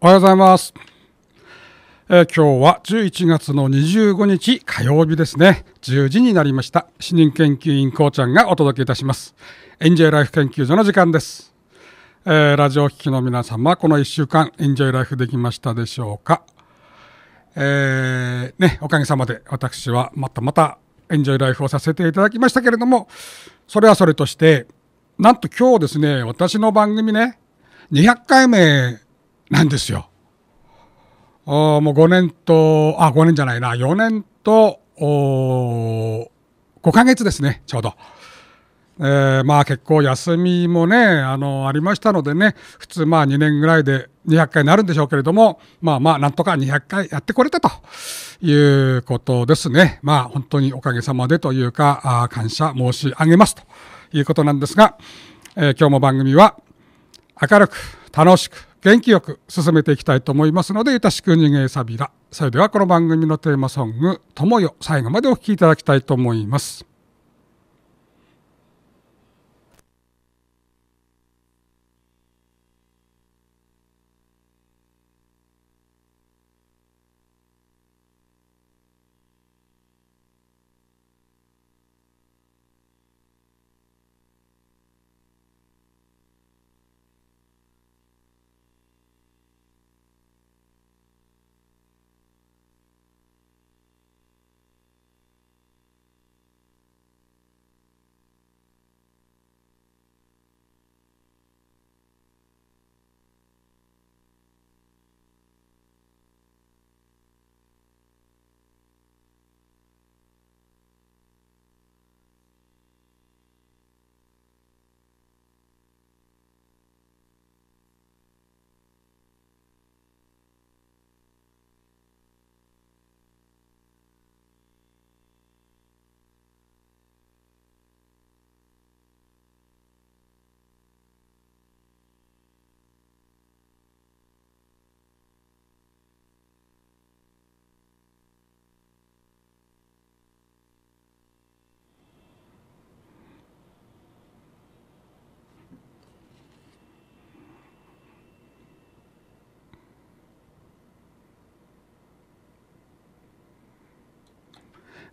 おはようございます。えー、今日は11月の25日火曜日ですね。10時になりました。主任研究員こうちゃんがお届けいたします。エンジョイライフ研究所の時間です。えー、ラジオ聴きの皆様、この1週間エンジョイライフできましたでしょうか。えー、ね、おかげさまで私はまたまたエンジョイライフをさせていただきましたけれども、それはそれとして、なんと今日ですね、私の番組ね、200回目なんですよ。もう5年と、あ、5年じゃないな、4年と、5ヶ月ですね、ちょうど。えー、まあ結構休みもね、あの、ありましたのでね、普通まあ2年ぐらいで200回になるんでしょうけれども、まあまあなんとか200回やってこれたということですね。まあ本当におかげさまでというか、あ感謝申し上げますということなんですが、えー、今日も番組は明るく楽しく元気よく進めていきたいと思いますので、ゆたしくにげさびら。それではこの番組のテーマソング、友よ、最後までお聴きいただきたいと思います。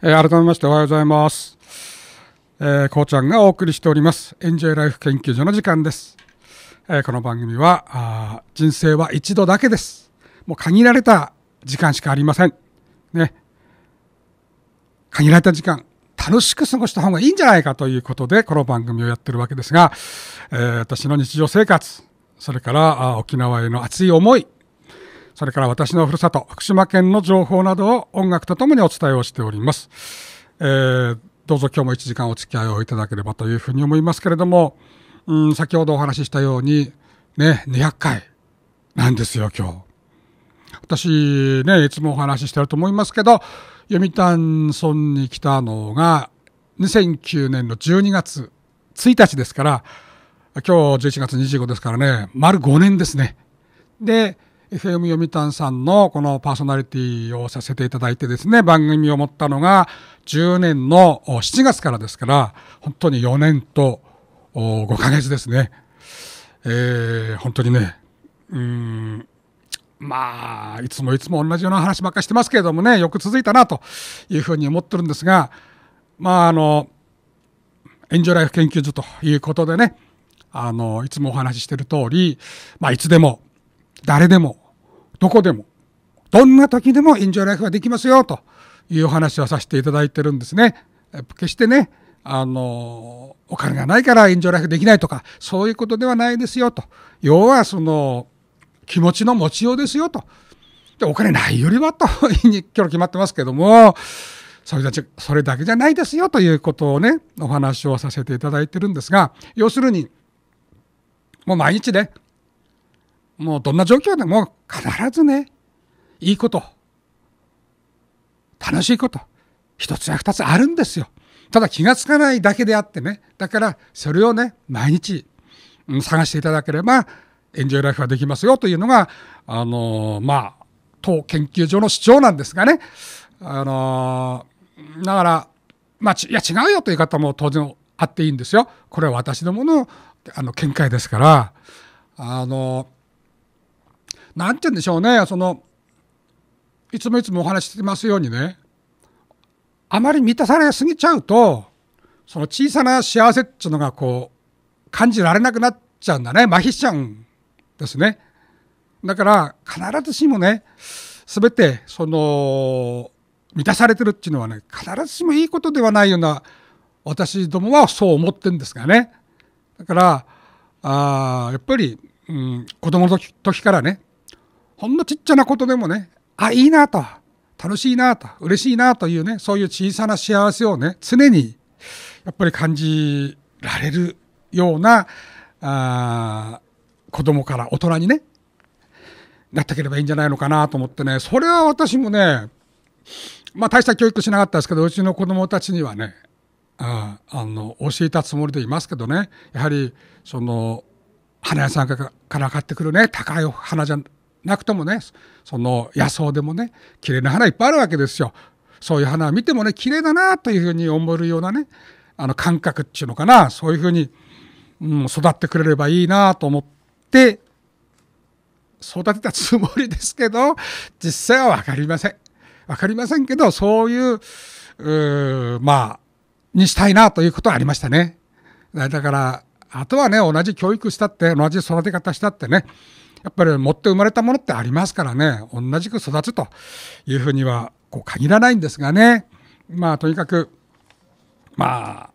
えー、改めましておはようございます。えー、こうちゃんがお送りしております。エンジョイライフ研究所の時間です。えー、この番組はあ、人生は一度だけです。もう限られた時間しかありません。ね。限られた時間、楽しく過ごした方がいいんじゃないかということで、この番組をやってるわけですが、えー、私の日常生活、それから沖縄への熱い思い、それから私のふるさと、福島県の情報などを音楽とともにお伝えをしております。えー、どうぞ今日も1時間お付き合いをいただければというふうに思いますけれども、うん、先ほどお話ししたように、ね、200回なんですよ、今日。私、ね、いつもお話ししてると思いますけど、読谷村に来たのが、2009年の12月1日ですから、今日11月25ですからね、丸5年ですね。で、FM 読谷さんのこのパーソナリティをさせていただいてですね、番組を持ったのが10年の7月からですから、本当に4年と5ヶ月ですね。えー、本当にね、うん、まあ、いつもいつも同じような話ばっかしてますけれどもね、よく続いたなというふうに思ってるんですが、まあ、あの、エンジョライフ研究所ということでね、あの、いつもお話ししている通り、まあ、いつでも誰でも、どこでも、どんな時でもエンジョイライフができますよというお話をさせていただいてるんですね。決してね、あの、お金がないからエンジョイライフできないとか、そういうことではないですよと。要はその、気持ちの持ちようですよと。で、お金ないよりはと、に今日決まってますけども、それだけ、それだけじゃないですよということをね、お話をさせていただいてるんですが、要するに、もう毎日ね、もうどんな状況でも必ずね、いいこと、楽しいこと、一つや二つあるんですよ。ただ気がつかないだけであってね、だからそれをね、毎日探していただければ、エンジョイライフはできますよというのが、あのまあ、当研究所の主張なんですがね、あのだから、まあ、いや違うよという方も当然あっていいんですよ。これは私どものあの見解ですから、あのんて言うんでしょうねそのいつもいつもお話ししてますようにねあまり満たされすぎちゃうとその小さな幸せっていうのがこう感じられなくなっちゃうんだね麻痺しちゃうんですね。だから必ずしもね全てその満たされてるっていうのはね必ずしもいいことではないような私どもはそう思ってるんですがねだからあやっぱり、うん、子供の時からねほんのちっちゃなことでもね、あ、いいなと、楽しいなと、嬉しいなというね、そういう小さな幸せをね、常にやっぱり感じられるような、あ子供から大人にね、なってければいいんじゃないのかなと思ってね、それは私もね、まあ大した教育しなかったですけど、うちの子供たちにはね、ああの、教えたつもりでいますけどね、やはり、その、花屋さんから買ってくるね、高い花じゃなくともねその野草でもね綺麗な花いっぱいあるわけですよ。そういう花を見てもね綺麗だなというふうに思えるようなねあの感覚っていうのかなそういうふうに、うん、育ってくれればいいなと思って育てたつもりですけど実際は分かりません。分かりませんけどそういううまあにしたいなということはありましたね。だからあとはね同じ教育したって同じ育て方したってねやっぱり持って生まれたものってありますからね同じく育つというふうにはこう限らないんですがねまあとにかくまあ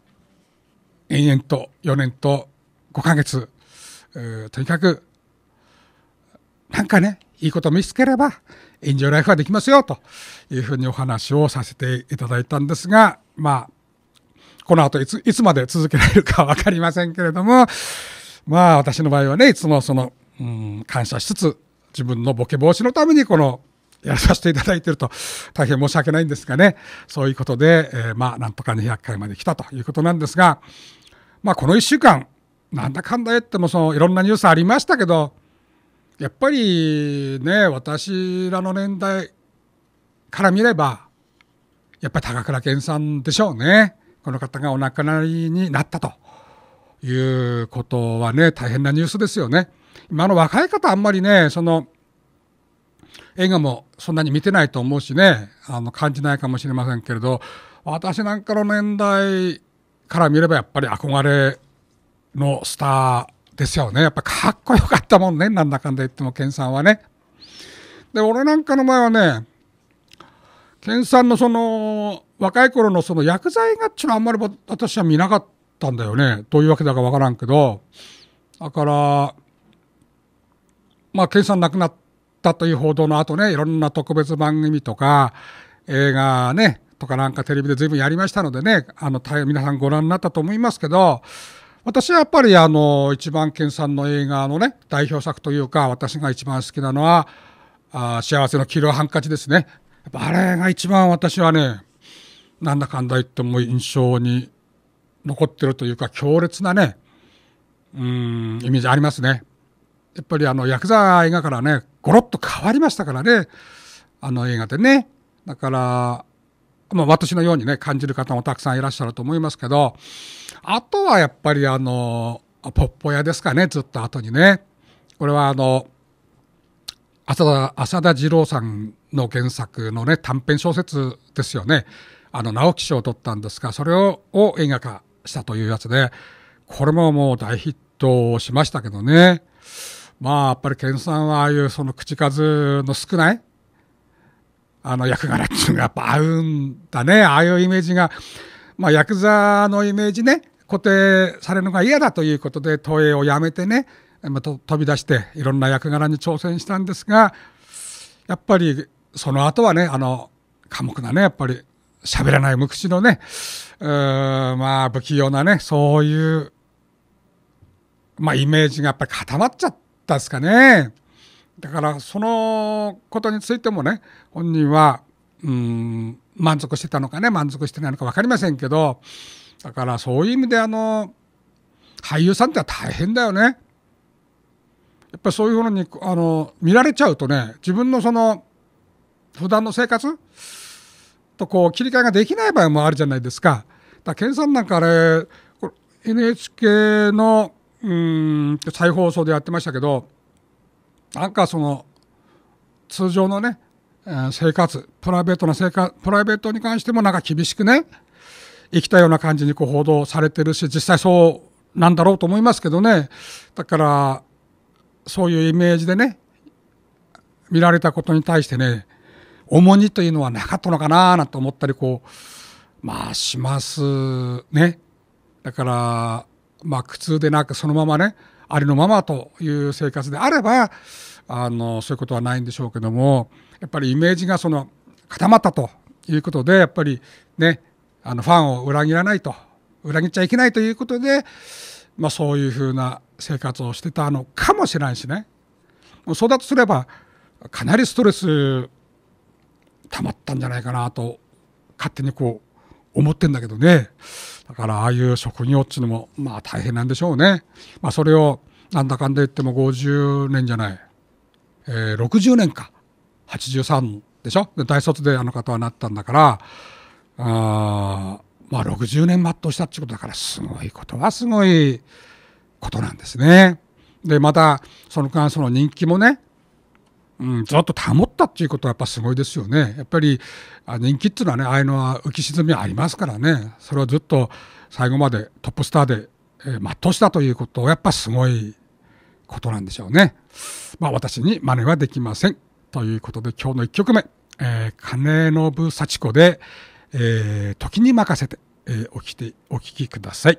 延々と4年と5ヶ月とにかくなんかねいいこと見つければエンジョイライフはできますよというふうにお話をさせていただいたんですがまあこの後いついつまで続けられるか分かりませんけれどもまあ私の場合はねいつもそのうん感謝しつつ自分のボケ防止のためにこのやらさせていただいていると大変申し訳ないんですがねそういうことで、えー、まあなんとか200回まで来たということなんですが、まあ、この1週間なんだかんだ言ってもそのいろんなニュースありましたけどやっぱりね私らの年代から見ればやっぱり高倉健さんでしょうねこの方がお亡くなりになったということはね大変なニュースですよね。まあ、の若い方あんまりねその映画もそんなに見てないと思うしねあの感じないかもしれませんけれど私なんかの年代から見ればやっぱり憧れのスターですよねやっぱかっこよかったもんねなんだかんだ言ってもンさんはね。で俺なんかの前はねンさんのその若い頃のその薬剤がっちゅうのはあんまり私は見なかったんだよね。どういうわけだかわからんけど。だから、まあ、健さん亡くなったという報道の後ね、いろんな特別番組とか、映画ね、とかなんかテレビで随分やりましたのでね、あの、皆さんご覧になったと思いますけど、私はやっぱりあの、一番ンさんの映画のね、代表作というか、私が一番好きなのは、あ幸せの黄色ハンカチですね。あれが一番私はね、なんだかんだ言っても印象に残ってるというか、強烈なね、うん、イメージありますね。やっぱりあのヤクザ映画からねゴロッと変わりましたからねあの映画でねだから、まあ、私のようにね感じる方もたくさんいらっしゃると思いますけどあとはやっぱりあのポッポ屋ですかねずっと後にねこれはあの浅田浅田二郎さんの原作のね短編小説ですよねあの直木賞を取ったんですがそれをを映画化したというやつでこれももう大ヒットしましたけどね。まあやっぱり研さんはああいうその口数の少ないあの役柄っていうのがやっぱ合うんだねああいうイメージがまあヤクザのイメージね固定されるのが嫌だということで東映を辞めてねま飛び出していろんな役柄に挑戦したんですがやっぱりその後はねあの寡黙なねやっぱり喋らない無口のねまあ不器用なねそういうまあイメージがやっぱり固まっちゃって。ったですかね。だからそのことについてもね本人はうん満足してたのかね満足してないのか分かりませんけどだからそういう意味であの俳優さんっては大変だよね。やっぱりそういうものにあの見られちゃうとね自分のその普段の生活とこう切り替えができない場合もあるじゃないですか。だからさんなんかあれこれ NHK のうん再放送でやってましたけどなんかその通常のね、えー、生活プライベートな生活プライベートに関してもなんか厳しくね生きたような感じにこう報道されてるし実際そうなんだろうと思いますけどねだからそういうイメージでね見られたことに対してね重荷というのはなかったのかななんて思ったりこうまあしますねだからまあ、苦痛でなくそのままねありのままという生活であればあのそういうことはないんでしょうけどもやっぱりイメージがその固まったということでやっぱりねあのファンを裏切らないと裏切っちゃいけないということで、まあ、そういうふうな生活をしてたのかもしれないしねそうだとすればかなりストレス溜まったんじゃないかなと勝手にこう思ってんだけどねだからああいう職業っていうのもまあ大変なんでしょうね。まあ、それをなんだかんだ言っても50年じゃない、えー、60年か83でしょで大卒であの方はなったんだからあまあ60年全うしたってことだからすごいことはすごいことなんですね。でまたその間その人気もねうん、ずっと保ったっていうことはやっぱすごいですよね。やっぱり人気っていうのはね、ああいうのは浮き沈みありますからね、それをずっと最後までトップスターで、えー、全うしたということをやっぱすごいことなんでしょうね。まあ私に真似はできません。ということで今日の1曲目、えー、金信幸子で、えー、時に任せて、えー、おきてお聴きください。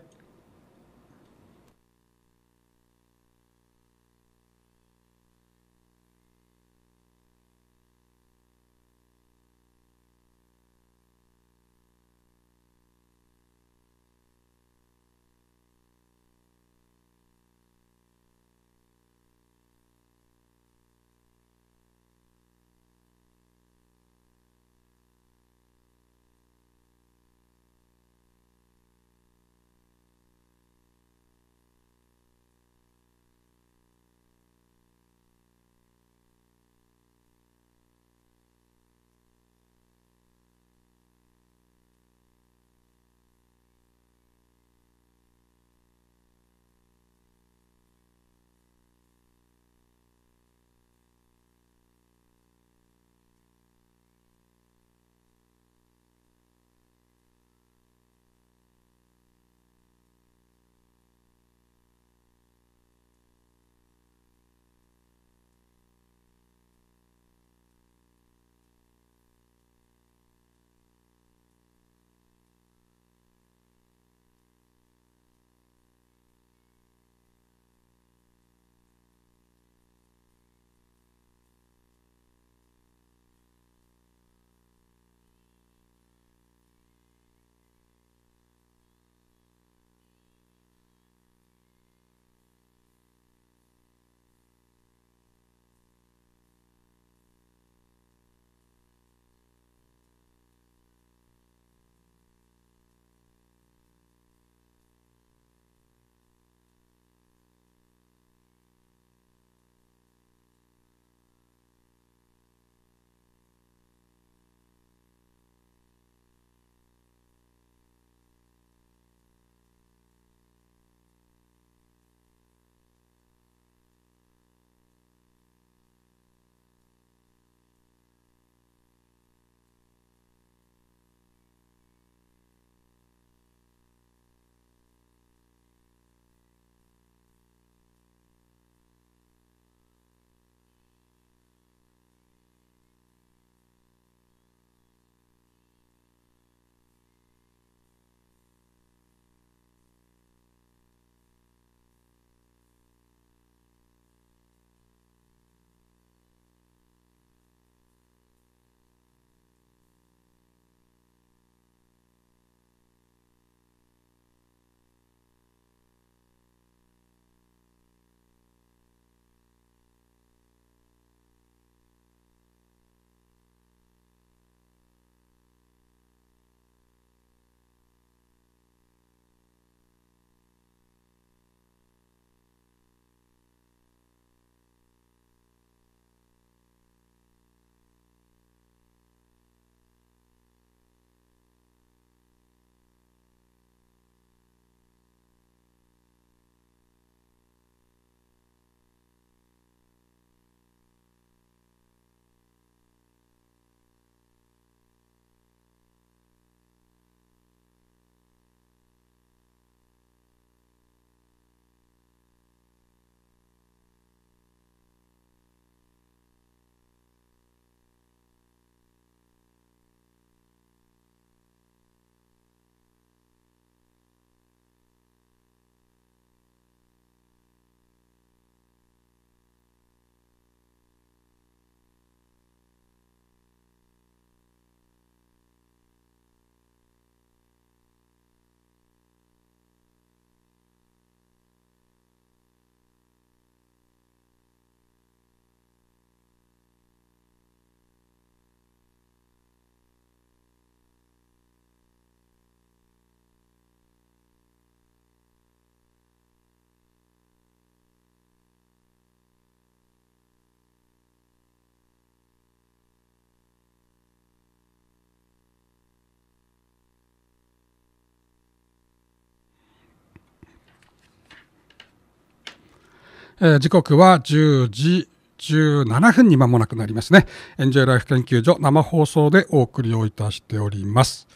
えー、時刻は10時17分に間もなくなりますね。エンジョイライフ研究所生放送でお送りをいたしております。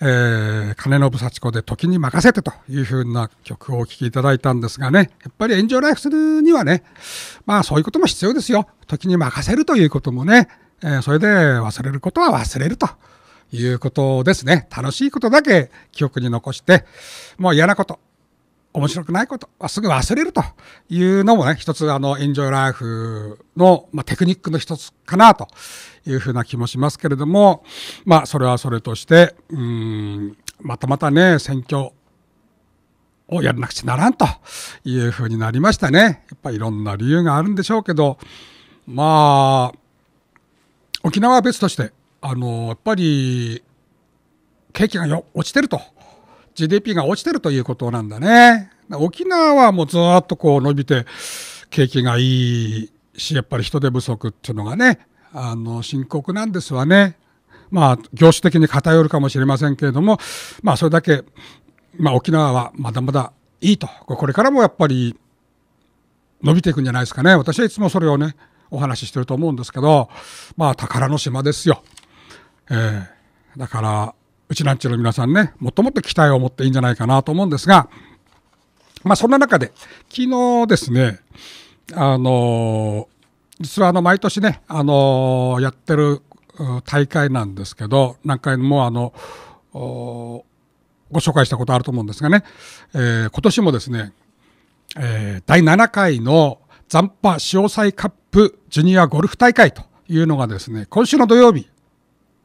えー、金信幸子で時に任せてというふうな曲をお聴きいただいたんですがね、やっぱりエンジョイライフするにはね、まあそういうことも必要ですよ。時に任せるということもね、えー、それで忘れることは忘れるということですね。楽しいことだけ記憶に残して、もう嫌なこと、面白くないことはすぐ忘れるというのもね、一つあの、エンジョイライフの、まあ、テクニックの一つかなというふうな気もしますけれども、まあ、それはそれとして、うん、またまたね、選挙をやらなくちゃならんというふうになりましたね。やっぱりいろんな理由があるんでしょうけど、まあ、沖縄は別として、あの、やっぱり、景気がよ落ちてると GDP が落ちてるということなんだね。沖縄はもうずっとこう伸びて、景気がいいし、やっぱり人手不足っていうのがね、あの、深刻なんですわね。まあ、業種的に偏るかもしれませんけれども、まあ、それだけ、まあ、沖縄はまだまだいいと。これからもやっぱり伸びていくんじゃないですかね。私はいつもそれをね、お話ししてると思うんですけど、まあ、宝の島ですよ。えー、だから、うちなんちゅの皆さんね、もっともっと期待を持っていいんじゃないかなと思うんですが、まあ、そんな中で、昨日ですね、あの実はあの毎年ね、あのやってる大会なんですけど、何回もあのご紹介したことあると思うんですがね、えー、今年もですね、えー、第7回の残波潮騒カップジュニアゴルフ大会というのがですね、今週の土曜日、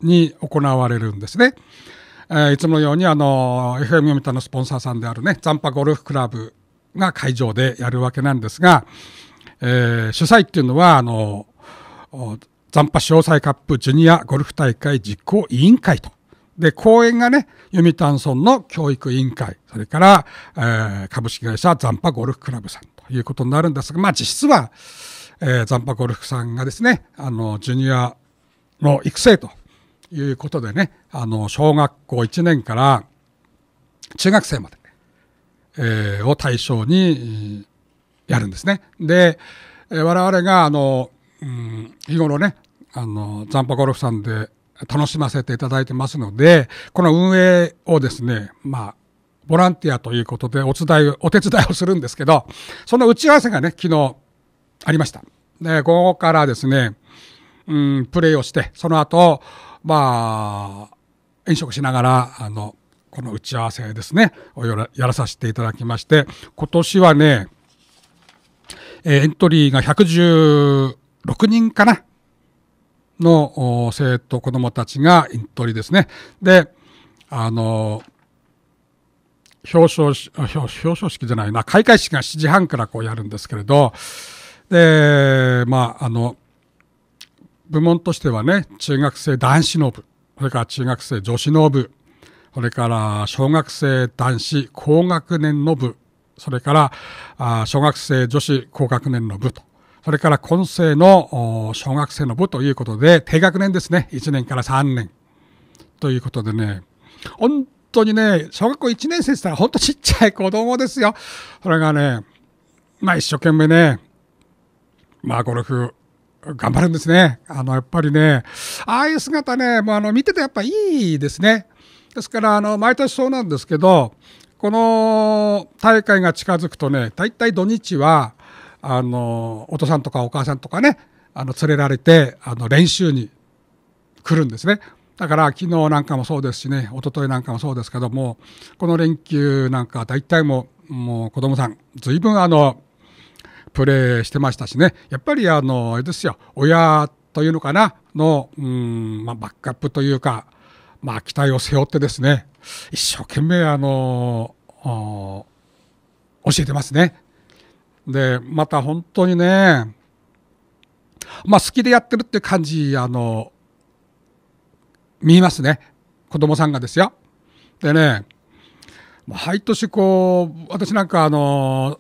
に行われるんですね。えー、いつものようにあの FM 読谷のスポンサーさんであるね残波ゴルフクラブが会場でやるわけなんですが、えー、主催っていうのはあの残波詳細カップジュニアゴルフ大会実行委員会と。で、講演がね、読谷村の教育委員会、それから、えー、株式会社残波ゴルフクラブさんということになるんですが、まあ実質は、えー、残波ゴルフさんがですね、あの、ジュニアの育成ということでねあの小学校1年から中学生まで、えー、を対象にやるんですね。で我々があの、うん、日頃ねあの残波ゴルフさんで楽しませていただいてますのでこの運営をですねまあボランティアということでお伝え、お手伝いをするんですけどその打ち合わせがね昨日ありました。で午後からですね、うん、プレイをしてその後まあ、飲食しながら、あの、この打ち合わせですね、をやらさせていただきまして、今年はね、えー、エントリーが116人かなの生徒、子供たちがエントリーですね。で、あの、表彰表表彰式じゃないな、開会式が7時半からこうやるんですけれど、で、まあ、あの、部門としてはね、中学生男子の部、それから中学生女子の部、それから小学生男子高学年の部、それから小学生女子高学年の部と、それから今世の小学生の部ということで、低学年ですね、1年から3年ということでね、本当にね、小学校1年生って言ったら本当ちっちゃい子供ですよ。それがね、まあ一生懸命ね、まあゴルフ頑張るんですね。あの、やっぱりね、ああいう姿ね、もうあの、見ててやっぱいいですね。ですから、あの、毎年そうなんですけど、この大会が近づくとね、大体土日は、あの、お父さんとかお母さんとかね、あの、連れられて、あの、練習に来るんですね。だから昨日なんかもそうですしね、一昨日なんかもそうですけども、この連休なんか大体も、もう子供さん、随分あの、プレーしてましたしねやっぱりあのあれですよ親というのかなのうん、まあ、バックアップというか、まあ、期待を背負ってですね一生懸命あの教えてますね。でまた本当にねまあ好きでやってるって感じあの見えますね子供さんがですよ。でね毎年こう私なんかあの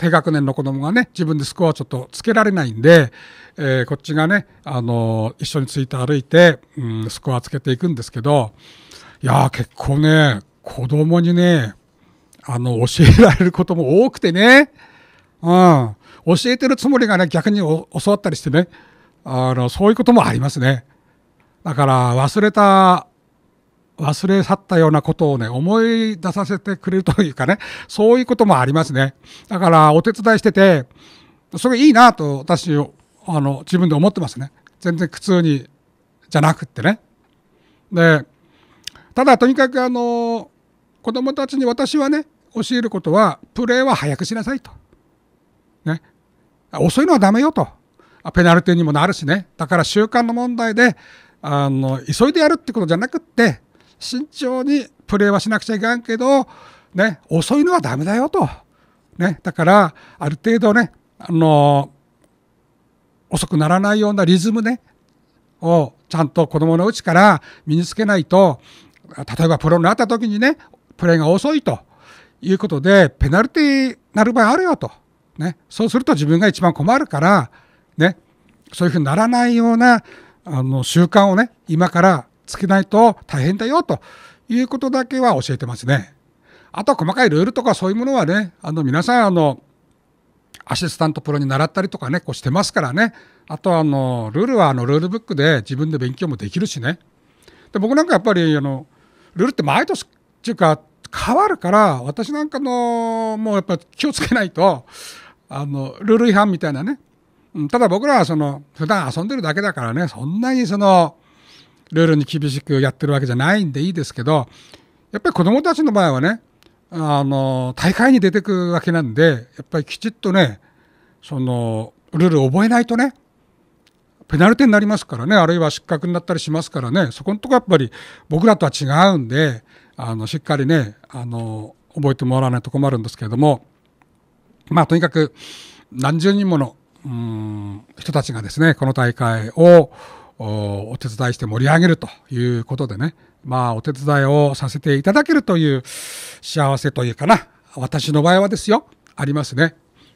低学年の子供がね自分でスコアちょっとつけられないんで、えー、こっちがね、あの一緒について歩いて、うん、スコアつけていくんですけどいやー結構ね子供にねあの教えられることも多くてね、うん、教えてるつもりがね逆に教わったりしてねあのそういうこともありますねだから忘れた忘れ去ったようなことをね、思い出させてくれるというかね、そういうこともありますね。だから、お手伝いしてて、それいいなと私を、あの、自分で思ってますね。全然苦痛に、じゃなくってね。で、ただとにかくあの、子供たちに私はね、教えることは、プレーは早くしなさいと。ね。遅いのはダメよと。ペナルティにもなるしね。だから習慣の問題で、あの、急いでやるってことじゃなくって、慎重にプレーはしなくちゃいかんけど、ね、遅いのはダメだよと。ね、だから、ある程度ね、あのー、遅くならないようなリズムね、をちゃんと子供のうちから身につけないと、例えばプロになった時にね、プレーが遅いということで、ペナルティーなる場合あるよと。ね、そうすると自分が一番困るから、ね、そういうふうにならないようなあの習慣をね、今からつけないと大変だよということだけは教えてますね。あと細かいルールとかそういうものはね、あの皆さんあの、アシスタントプロに習ったりとかね、こうしてますからね。あとあの、ルールはあの、ルールブックで自分で勉強もできるしね。で、僕なんかやっぱりあの、ルールって毎年っていうか、変わるから、私なんかの、もうやっぱ気をつけないと、あの、ルール違反みたいなね。ただ僕らはその、普段遊んでるだけだからね、そんなにその、ルールに厳しくやってるわけじゃないんでいいですけど、やっぱり子供たちの場合はね、あの、大会に出てくわけなんで、やっぱりきちっとね、その、ルールを覚えないとね、ペナルティになりますからね、あるいは失格になったりしますからね、そこのとこやっぱり僕らとは違うんで、あの、しっかりね、あの、覚えてもらわないと困るんですけれども、まあ、とにかく、何十人もの、うん、人たちがですね、この大会を、お手伝いして盛り上げるということでね、まあ、お手伝いをさせていただけるという幸せというかな、私の場合はですよ、ありますね。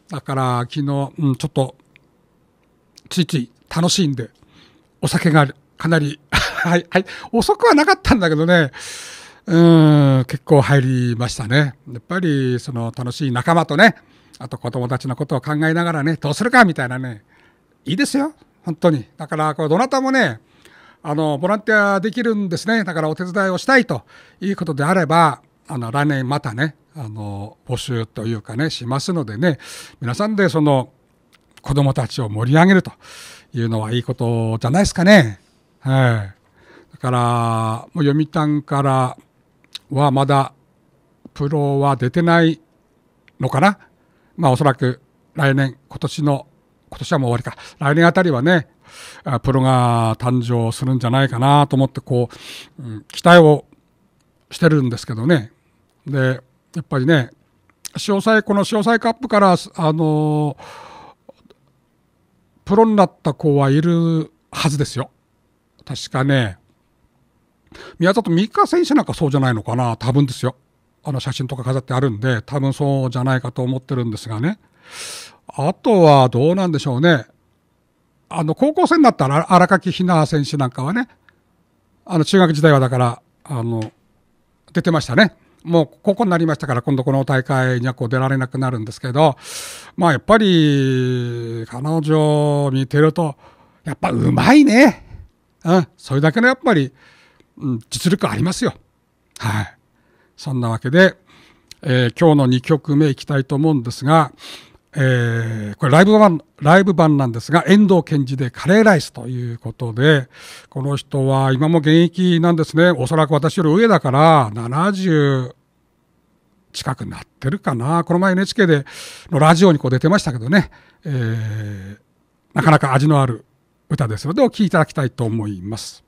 だから、昨日、うん、ちょっと、ついつい楽しんで、お酒がかなり はい、はい、遅くはなかったんだけどね、うん、結構入りましたね。やっぱり、その楽しい仲間とね、あと子供たちのことを考えながらね、どうするかみたいなね、いいですよ。本当に。だから、これ、どなたもね、あの、ボランティアできるんですね。だからお手伝いをしたいということであれば、あの、来年またね、あの、募集というかね、しますのでね、皆さんでその、子供たちを盛り上げるというのはいいことじゃないですかね。はい。だから、もう読谷からはまだ、プロは出てないのかなまあおそらく来年、今年の今年はもう終わりか。来年あたりはね、プロが誕生するんじゃないかなと思って、こう、うん、期待をしてるんですけどね。で、やっぱりね、詳細、この詳細カップから、あのプロになった子はいるはずですよ。確かね、宮里美香選手なんかそうじゃないのかな、多分ですよ。あの写真とか飾ってあるんで、多分そうじゃないかと思ってるんですがね。あとはどうなんでしょうね。あの、高校生になったら荒垣ひな選手なんかはね、あの、中学時代はだから、あの、出てましたね。もうここになりましたから、今度この大会にはこう出られなくなるんですけど、まあやっぱり、彼女見てると、やっぱうまいね。うん、それだけのやっぱり、うん、実力ありますよ。はい。そんなわけで、えー、今日の2曲目いきたいと思うんですが、えー、これライブ版、ライブ版なんですが、遠藤賢治でカレーライスということで、この人は今も現役なんですね。おそらく私より上だから、70近くなってるかな。この前 NHK でのラジオにこう出てましたけどね、えー、なかなか味のある歌ですので、お聴きいただきたいと思います。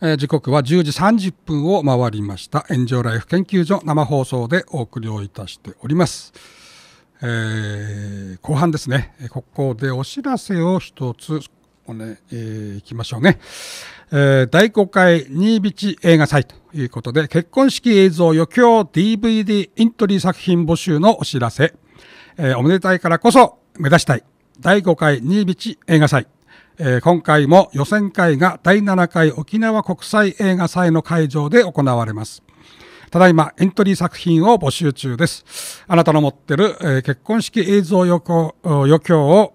時刻は10時30分を回りました炎上ライフ研究所生放送でお送りをいたしております、えー、後半ですねここでお知らせを一つおね、えー、いきましょうね、えー、第5回新ビ映画祭ということで結婚式映像余興 DVD イントリー作品募集のお知らせ、えー、おめでたいからこそ目指したい第5回新ビ映画祭えー、今回も予選会が第7回沖縄国際映画祭の会場で行われます。ただいまエントリー作品を募集中です。あなたの持ってる、えー、結婚式映像予興余興を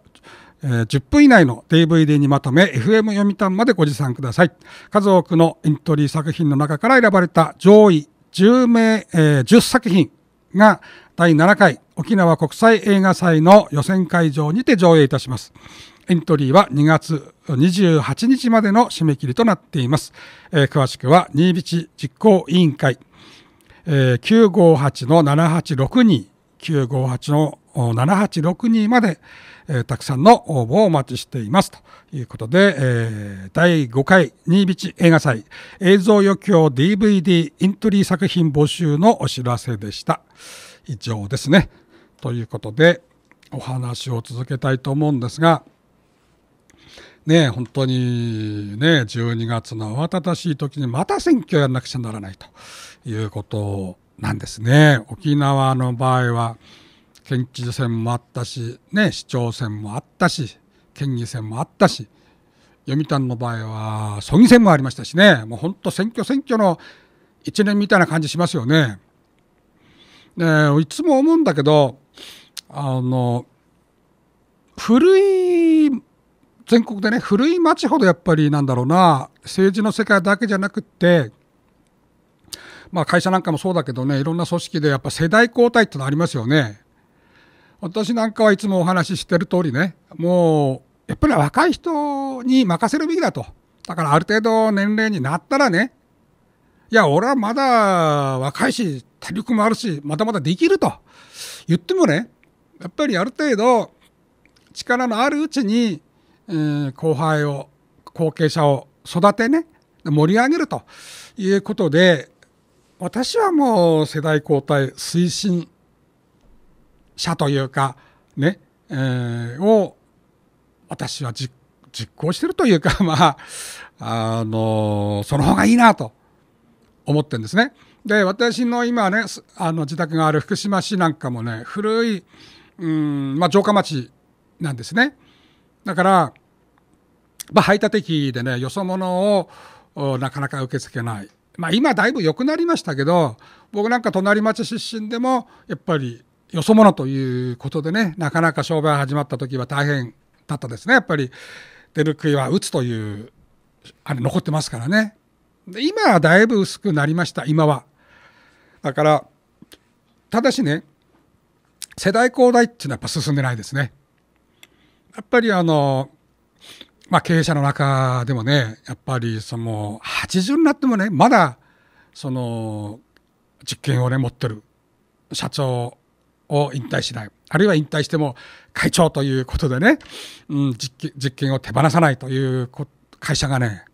10分以内の DVD にまとめ FM 読み端までご持参ください。数多くのエントリー作品の中から選ばれた上位10名、えー、10作品が第7回沖縄国際映画祭の予選会場にて上映いたします。エントリーは2月28日までの締め切りとなっています。えー、詳しくは新日実行委員会、えー、958-7862、958-7862まで、えー、たくさんの応募をお待ちしています。ということで、えー、第5回新日映画祭映像余興 DVD エントリー作品募集のお知らせでした。以上ですね。ということで、お話を続けたいと思うんですが、ね、本当にね、12月の慌ただしい時にまた選挙やんなくちゃならないということなんですね。沖縄の場合は、県知事選もあったし、ね、市長選もあったし、県議選もあったし、読谷の場合は村議選もありましたしね、もう本当、選挙選挙の一年みたいな感じしますよね。でいつも思うんだけど、あの、古い全国でね古い町ほどやっぱりなんだろうな政治の世界だけじゃなくってまあ会社なんかもそうだけどねいろんな組織でやっぱ世代交代ってのありますよね私なんかはいつもお話ししてる通りねもうやっぱり若い人に任せるべきだとだからある程度年齢になったらねいや俺はまだ若いし体力もあるしまだまだできると言ってもねやっぱりある程度力のあるうちにえー、後輩を後継者を育てね盛り上げるということで私はもう世代交代推進者というかね、えー、を私は実行してるというか まああのその方がいいなと思ってるんですね。で私の今ねあの自宅がある福島市なんかもね古いうん、まあ、城下町なんですね。だからまあ、排他的でね、よそ者をなかなか受け付けない。まあ、今だいぶ良くなりましたけど、僕なんか隣町出身でも、やっぱりよそ者ということでね、なかなか商売始まった時は大変だったですね。やっぱり出る杭は打つという、あれ残ってますからね。で今はだいぶ薄くなりました、今は。だから、ただしね、世代交代っていうのはやっぱ進んでないですね。やっぱりあの、まあ、経営者の中でもねやっぱりその80になってもねまだその実験をね持ってる社長を引退しないあるいは引退しても会長ということでね、うん、実験を手放さないという会社がね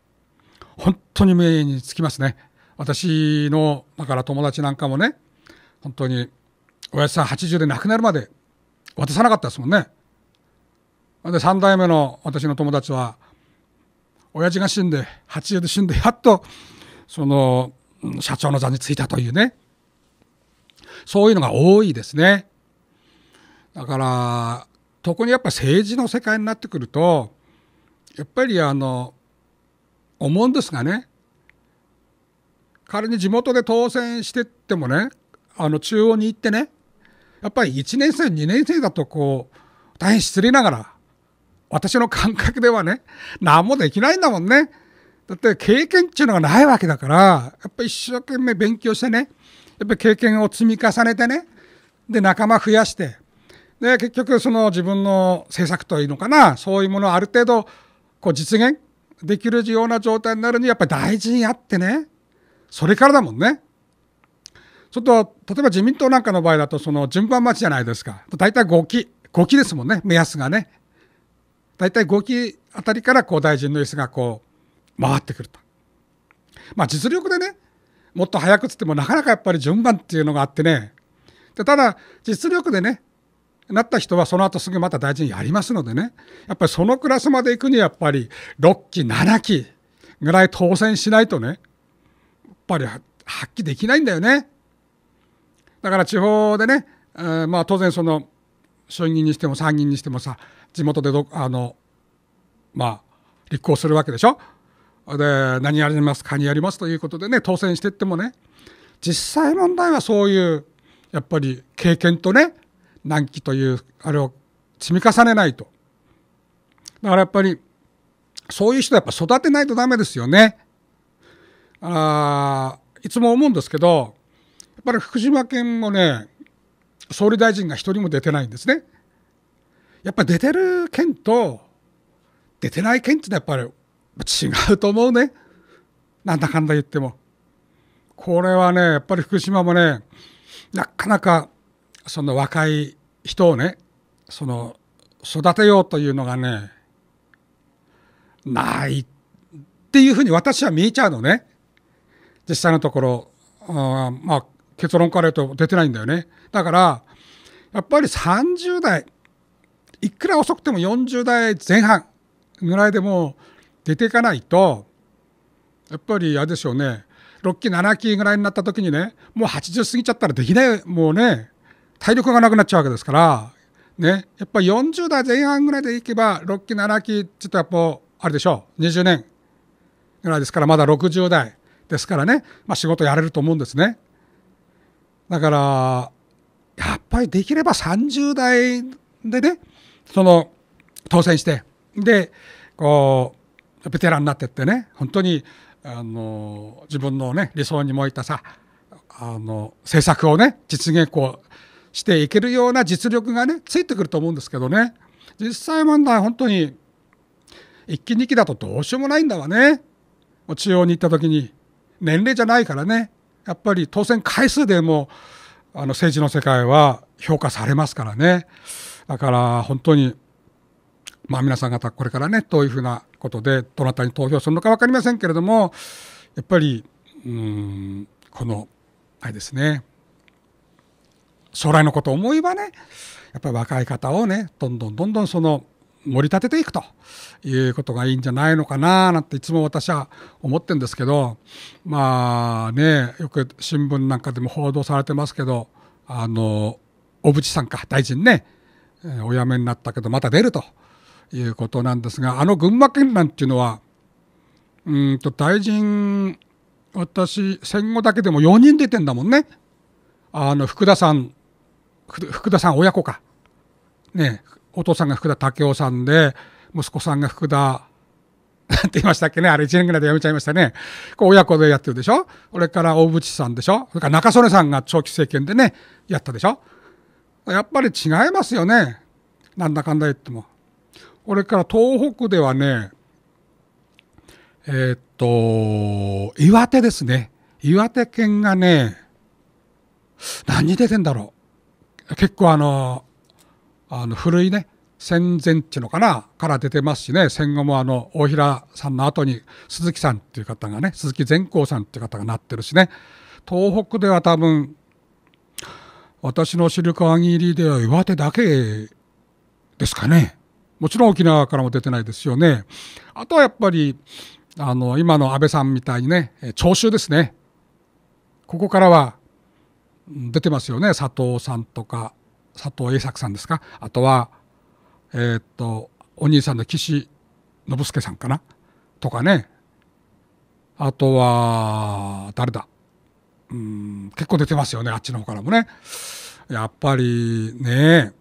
本当に目につきますね私のだから友達なんかもね本当に親父さん80で亡くなるまで渡さなかったですもんねで3代目の私の友達は親父が死んで八重で死んでやっとその社長の座に就いたというねそういうのが多いですねだから特にやっぱ政治の世界になってくるとやっぱりあの思うんですがね仮に地元で当選してってもねあの中央に行ってねやっぱり1年生2年生だとこう大変失礼ながら私の感覚ではね、何もできないんだもんね。だって経験っていうのがないわけだから、やっぱ一生懸命勉強してね、やっぱ経験を積み重ねてね、で、仲間増やして、で、結局その自分の政策というのかな、そういうものをある程度、こう実現できるような状態になるにやっぱり大事にやってね、それからだもんね。ちょっと、例えば自民党なんかの場合だと、その順番待ちじゃないですか。大体5期、5期ですもんね、目安がね。大体5期あたりからこう大臣の椅子がこう回ってくると。まあ、実力でねもっと早くつってもなかなかやっぱり順番っていうのがあってねでただ実力でねなった人はその後すぐまた大臣やりますのでねやっぱりそのクラスまで行くにはやっぱり6期7期ぐらい当選しないとねやっぱり発揮できないんだよねだから地方でね、えー、まあ当然その衆議院にしても参議院にしてもさ地元でどあのまあ立候補するわけでしょ。で何やりますかにやりますということでね当選していってもね実際問題はそういうやっぱり経験とね難期というあれを積み重ねないとだからやっぱりそういう人はやっぱ育てないとダメですよねあいつも思うんですけどやっぱり福島県もね総理大臣が一人も出てないんですねやっぱ出てる県と出てない県ってやっぱり違うと思うね。なんだかんだ言っても。これはね、やっぱり福島もね、なかなかその若い人をね、その育てようというのがね、ないっていうふうに私は見えちゃうのね。実際のところ、あまあ結論から言うと出てないんだよね。だから、やっぱり30代、いくら遅くても40代前半ぐらいでも出ていかないと、やっぱりあれでしょうね、6期、7期ぐらいになった時にね、もう80過ぎちゃったらできない、もうね、体力がなくなっちゃうわけですから、ね、やっぱり40代前半ぐらいでいけば、6期、7期、ちょっとやっぱ、あれでしょう、20年ぐらいですから、まだ60代ですからね、まあ、仕事やれると思うんですね。だから、やっぱりできれば30代でね、その当選してでこうベテランになってってね本当にあの自分のね理想に燃えたさあの政策をね実現こうしていけるような実力がねついてくると思うんですけどね実際問題本当に一期二期だとどうしようもないんだわね中央に行った時に年齢じゃないからねやっぱり当選回数でもあの政治の世界は評価されますからね。だから本当に、まあ、皆さん方これからねどういうふうなことでどなたに投票するのか分かりませんけれどもやっぱりうんこのあれですね将来のことを思えばねやっぱり若い方をねどんどんどんどんその盛り立てていくということがいいんじゃないのかななんていつも私は思ってるんですけどまあねよく新聞なんかでも報道されてますけどあの小渕さんか大臣ねお辞めになったけどまた出るということなんですがあの群馬県なんていうのはうんと大臣私戦後だけでも4人出てんだもんねあの福田さん福田さん親子かねお父さんが福田武雄さんで息子さんが福田 なんて言いましたっけねあれ1年ぐらいで辞めちゃいましたね。親子でやってるでしょこれから大渕さんでしょそれから中曽根さんが長期政権でね、やったでしょやっぱり違いますよね。なんだかんだ言っても。俺から東北ではね、えー、っと、岩手ですね。岩手県がね、何に出てんだろう。結構あの、あの古いね、戦前っていうのかな、から出てますしね、戦後もあの、大平さんの後に鈴木さんっていう方がね、鈴木善光さんっていう方がなってるしね、東北では多分私の知る限りでは岩手だけですかね。もちろん沖縄からも出てないですよね。あとはやっぱり、あの、今の安倍さんみたいにね、聴衆ですね。ここからは出てますよね。佐藤さんとか、佐藤栄作さんですか。あとは、えー、っと、お兄さんの岸信介さんかな。とかね。あとは、誰だうん結構出てますよねあっちの方からもねやっぱりね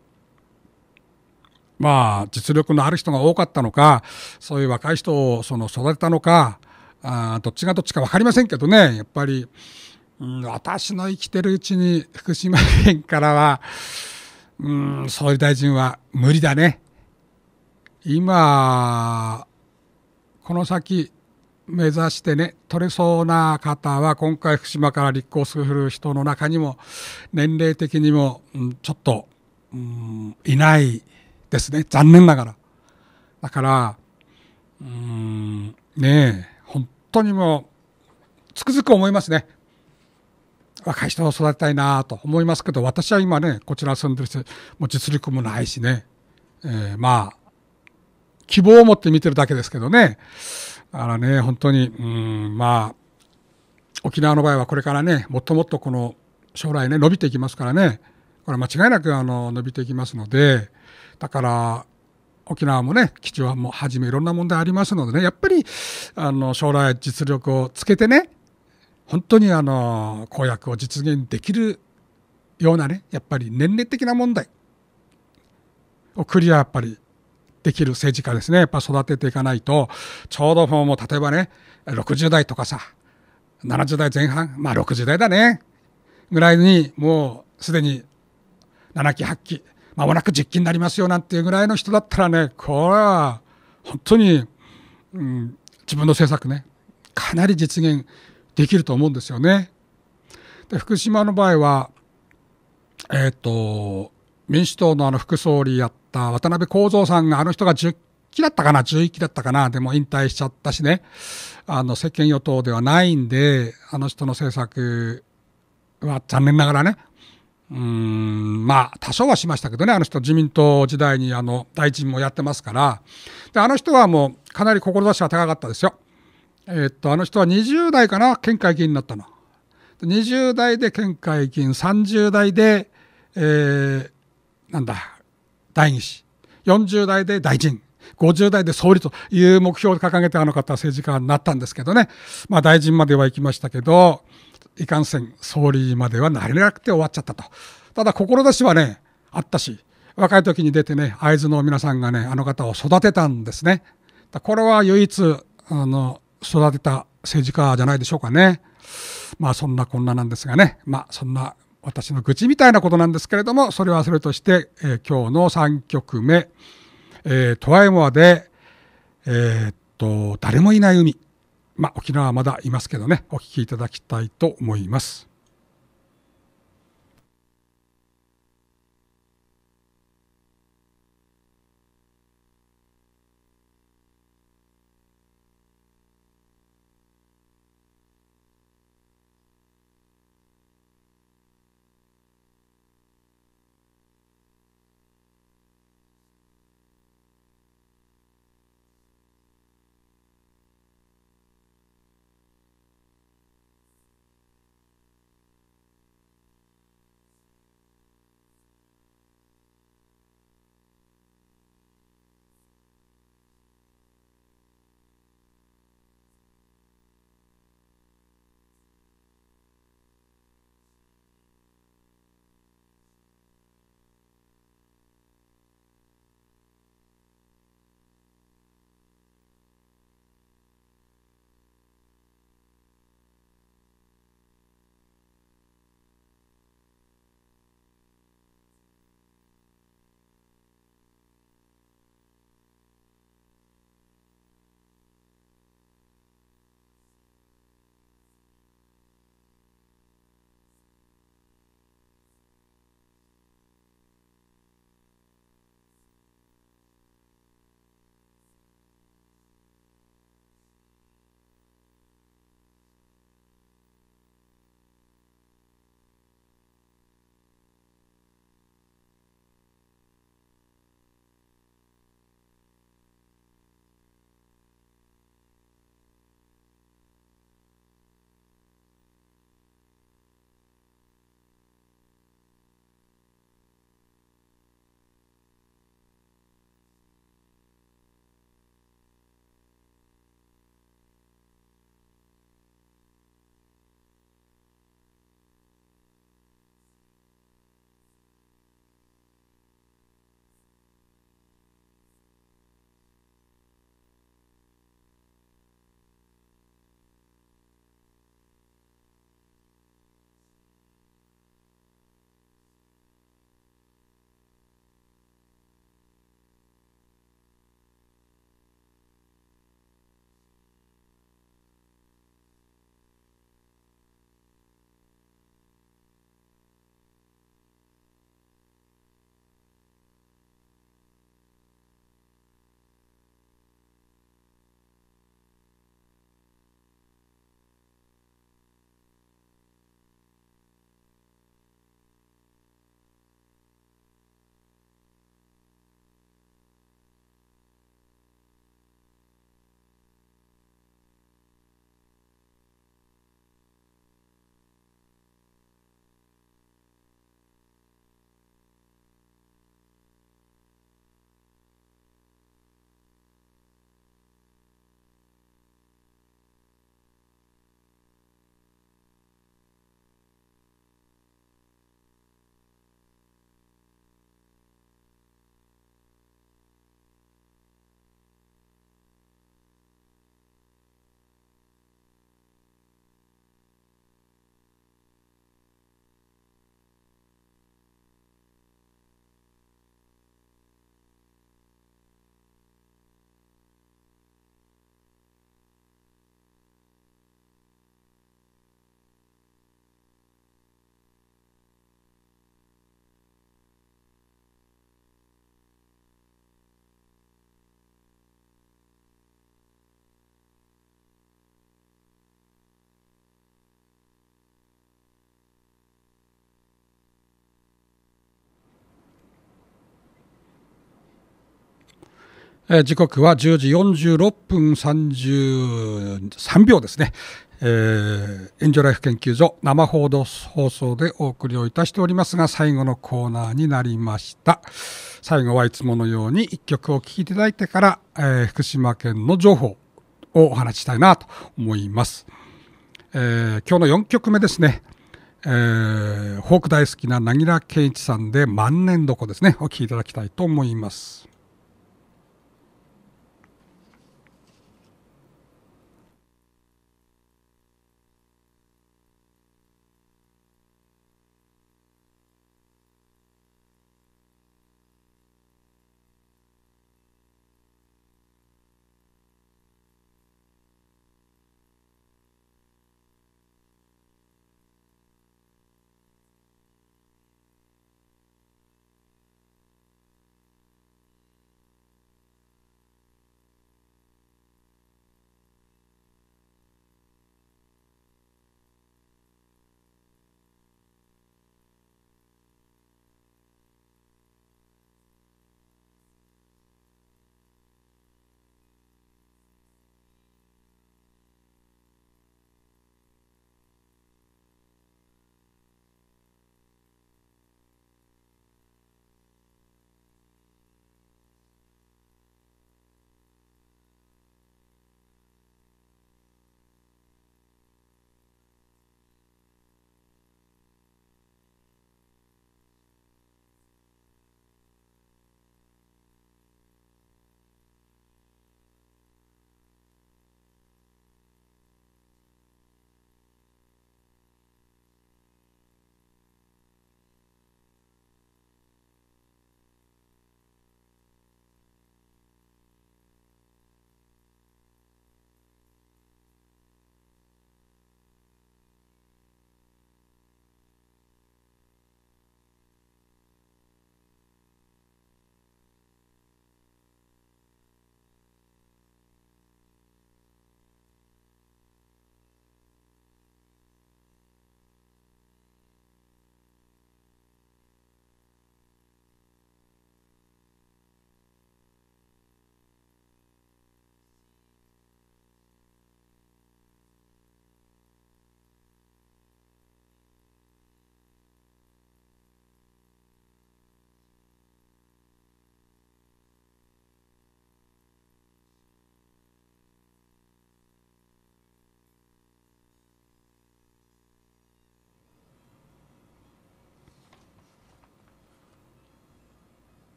まあ実力のある人が多かったのかそういう若い人をその育てたのかあどっちがどっちか分かりませんけどねやっぱり、うん、私の生きてるうちに福島県からは、うん、総理大臣は無理だね今この先目指してね取れそうな方は今回福島から立候補する人の中にも年齢的にも、うん、ちょっと、うん、いないですね残念ながらだからうんねえ本当にもうつくづく思いますね若い人を育てたいなと思いますけど私は今ねこちら住んでる人もう実力もないしね、えー、まあ希望を持って見てるだけですけどねだからね本当にうんまあ沖縄の場合はこれからねもっともっとこの将来ね伸びていきますからねこれ間違いなくあの伸びていきますのでだから沖縄もね基地はもうはじめいろんな問題ありますのでねやっぱりあの将来実力をつけてね本当にあの公約を実現できるようなねやっぱり年齢的な問題をクリアやっぱりできる政治家ですね、やっぱ育てていかないと、ちょうどもう例えばね、60代とかさ、70代前半、まあ60代だね、ぐらいにもうすでに7期、8期、まもなく実機になりますよなんていうぐらいの人だったらね、これは本当に、うん、自分の政策ね、かなり実現できると思うんですよね。で福島の場合は、えっ、ー、と、民主党のあの副総理やっった渡辺幸三さんが、あの人が10期だったかな、11期だったかな、でも引退しちゃったしね、あの、世間与党ではないんで、あの人の政策は残念ながらね、うん、まあ、多少はしましたけどね、あの人、自民党時代にあの、大臣もやってますから、で、あの人はもう、かなり志は高かったですよ。えっと、あの人は20代かな、県会議員になったの。20代で県会議員、30代で、えー、なんだ、第2子40代で大臣50代で総理という目標を掲げてあの方は政治家になったんですけどね、まあ、大臣までは行きましたけどいかんせん総理まではなれなくて終わっちゃったとただ志はねあったし若い時に出てね会津の皆さんがねあの方を育てたんですねこれは唯一あの育てた政治家じゃないでしょうかねまあそんなこんななんですがねまあそんな私の愚痴みたいなことなんですけれども、それはそれとして、えー、今日の3曲目、えー、トワイモアで、えー、っと、誰もいない海。まあ、沖縄はまだいますけどね、お聴きいただきたいと思います。時刻は10時46分33秒ですね。えー、エンジョライフ研究所生報道放送でお送りをいたしておりますが最後のコーナーになりました最後はいつものように一曲を聴いていただいてから、えー、福島県の情報をお話したいなと思います、えー、今日の4曲目ですね、えー、フォーク大好きななぎら健一さんで万年どこですねお聴きいただきたいと思います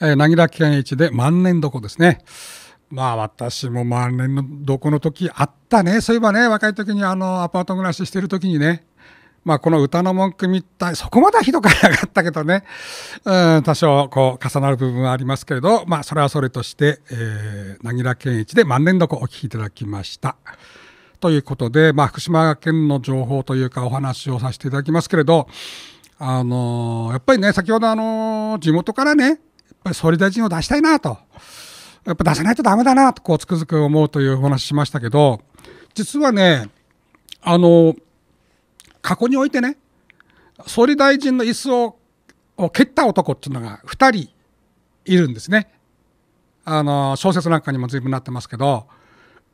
えー、なぎら健一で万年床ですね。まあ私も万年の床の時あったね。そういえばね、若い時にあのアパート暮らししてる時にね、まあこの歌の文句みたい、そこまでひどくはなかったけどね、うん、多少こう重なる部分はありますけれど、まあそれはそれとして、えー、なぎら健一で万年床お聞きいただきました。ということで、まあ福島県の情報というかお話をさせていただきますけれど、あのー、やっぱりね、先ほどあのー、地元からね、ぱり総理大臣を出したいなと、やっぱ出さないとだめだなと、こうつくづく思うというお話しましたけど、実はね、あの、過去においてね、総理大臣の椅子を蹴った男っていうのが2人いるんですね。あの、小説なんかにも随分なってますけど、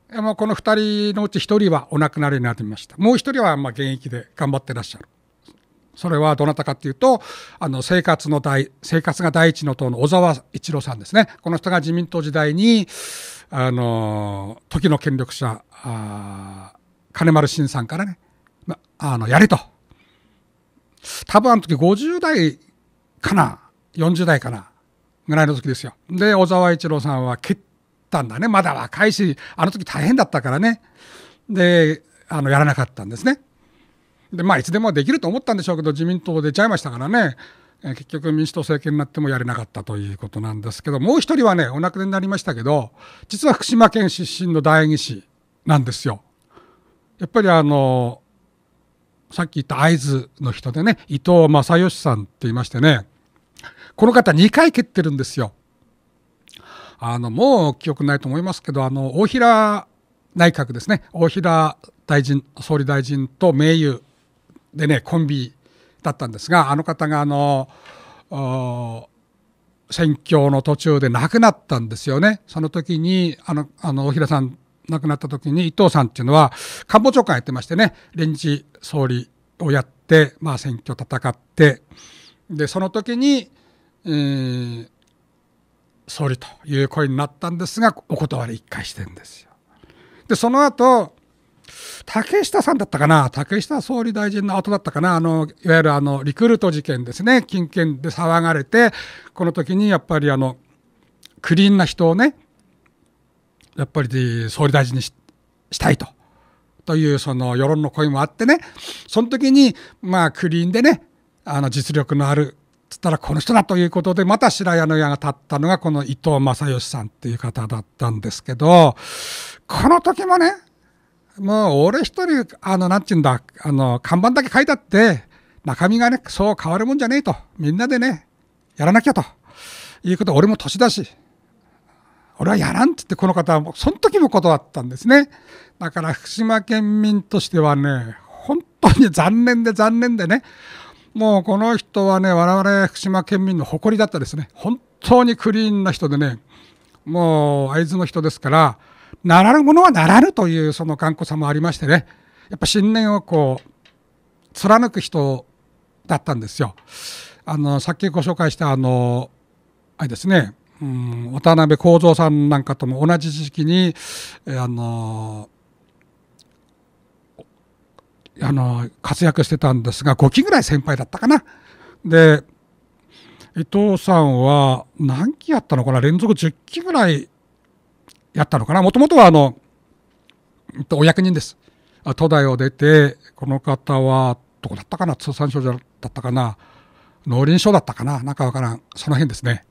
この2人のうち1人はお亡くなりになっていました。もう1人はまあ現役で頑張ってらっしゃる。それはどなたかっていうと、あの、生活の大、生活が第一の党の小沢一郎さんですね。この人が自民党時代に、あの、時の権力者、あ金丸信さんからね、ま、あの、やれと。多分あの時50代かな、40代かな、ぐらいの時ですよ。で、小沢一郎さんは蹴ったんだね。まだ若いし、あの時大変だったからね。で、あの、やらなかったんですね。でまあいつでもできると思ったんでしょうけど自民党出ちゃいましたからね結局民主党政権になってもやれなかったということなんですけどもう一人はねお亡くなりになりましたけど実は福島県出身の代議士なんですよ。やっぱりあのさっき言った会津の人でね伊藤正義さんって言いましてねこの方2回蹴ってるんですよ。あのもう記憶ないと思いますけどあの大平内閣ですね大平大臣総理大臣と盟友でねコンビだったんですがあの方があの選挙の途中で亡くなったんですよね。その時にあのあの大平さん亡くなった時に伊藤さんっていうのは官房長官やってましてね臨時総理をやって、まあ、選挙戦ってでその時に、えー、総理という声になったんですがお断り一回してんですよ。でその後竹下さんだったかな、竹下総理大臣の後だったかな、あのいわゆるあのリクルート事件ですね、金券で騒がれて、この時にやっぱりあのクリーンな人をね、やっぱり総理大臣にしたいと。というその世論の声もあってね、その時に、まあ、クリーンでね、あの実力のあるつったらこの人だということでまた白屋の矢が立ったのがこの伊藤正義さんっていう方だったんですけどこの時もねもう俺一人、あの、なんちゅうんだ、あの、看板だけ書いたって、中身がね、そう変わるもんじゃねえと。みんなでね、やらなきゃと。いうこと、俺も年だし、俺はやらんってってこの方はその時も断ったんですねだから福島県民としてはね本当に残念で残念でねもうこの人はね我々福島県民の誇りだったですね本当にクリーンな人でねもう会津の人ですからならぬものはならぬというその頑固さもありましてね、やっぱ信念をこう、貫く人だったんですよ。あの、さっきご紹介した、あの、あれですね、うん、渡辺幸三さんなんかとも同じ時期に、えあの、あの、活躍してたんですが、5期ぐらい先輩だったかな。で、伊藤さんは何期やったのかな連続10期ぐらいやったのかな。もともとはあの、お役人です。東大を出て、この方は、どこだったかな通産省だったかな農林省だったかななんかわからん。その辺ですね。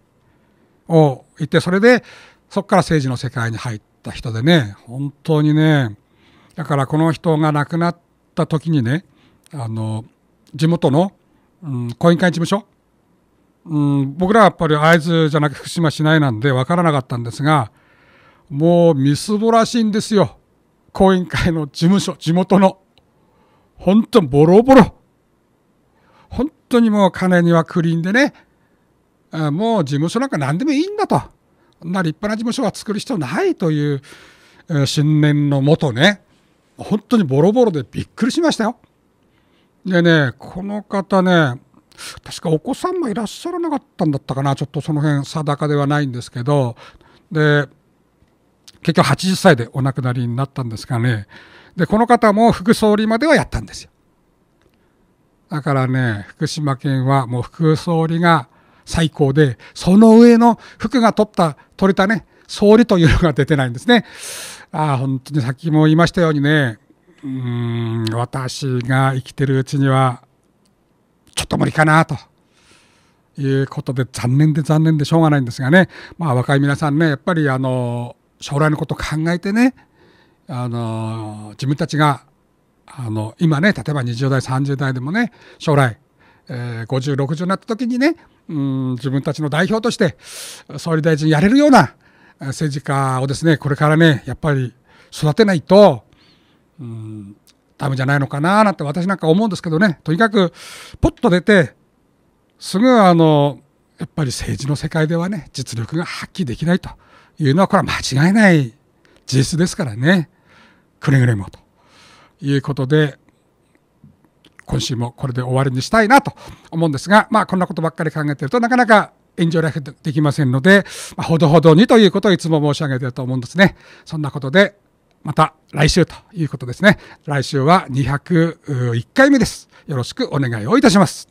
を言って、それで、そこから政治の世界に入った人でね、本当にね、だからこの人が亡くなった時にね、あの、地元の、うん、公員会事務所、うん、僕らはやっぱり会津じゃなく福島市内なんで分からなかったんですが、もうみすぼらしいんですよ。後援会の事務所、地元の。本当ボロボロ。本当にもう金にはクリーンでね、もう事務所なんか何でもいいんだと。んな立派な事務所は作る必要ないという、信念のもとね、本当にボロボロでびっくりしましたよ。でね、この方ね、確かお子さんもいらっしゃらなかったんだったかな、ちょっとその辺定かではないんですけど、で、結局80歳でお亡くなりになったんですがね、で、この方も副総理まではやったんですよ。だからね、福島県はもう副総理が最高で、その上の福が取った、取れたね、総理というのが出てないんですね。ああ、本当にさっきも言いましたようにね、うん、私が生きてるうちには、ちょっと無理かなと。いうことで残念で残念でしょうがないんですがね、まあ、若い皆さんねやっぱりあの将来のことを考えてねあの自分たちがあの今ね例えば20代30代でもね将来、えー、5060になった時にねうん自分たちの代表として総理大臣やれるような政治家をですねこれからねやっぱり育てないとうんダメじゃないのかななんて私なんか思うんですけどねとにかくポッと出てすぐあのやっぱり政治の世界ではね実力が発揮できないと。いうのは、これは間違いない事実ですからね。くれぐれもということで、今週もこれで終わりにしたいなと思うんですが、まあ、こんなことばっかり考えてるとなかなか炎上ライフできませんので、まあ、ほどほどにということをいつも申し上げてると思うんですね。そんなことで、また来週ということですね。来週は201回目です。よろしくお願いをいたします。